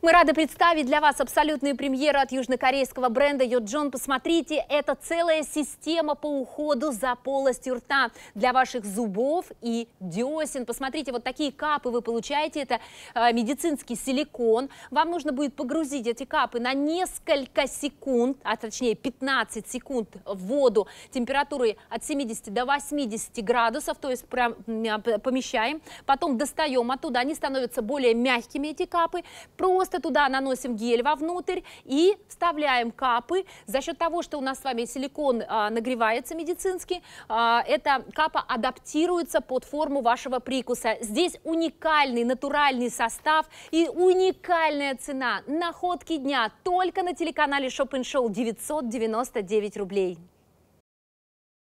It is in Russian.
Мы рады представить для вас абсолютную премьеру от южнокорейского бренда Йоджон. Посмотрите, это целая система по уходу за полостью рта для ваших зубов и десен. Посмотрите, вот такие капы вы получаете. Это э, медицинский силикон. Вам нужно будет погрузить эти капы на несколько секунд, а точнее 15 секунд в воду температурой от 70 до 80 градусов, то есть прям а, помещаем. Потом достаем оттуда, они становятся более мягкими, эти капы. Просто Просто туда наносим гель вовнутрь и вставляем капы. За счет того, что у нас с вами силикон а, нагревается медицинский, а, эта капа адаптируется под форму вашего прикуса. Здесь уникальный натуральный состав и уникальная цена. Находки дня только на телеканале Shop Show 999 рублей.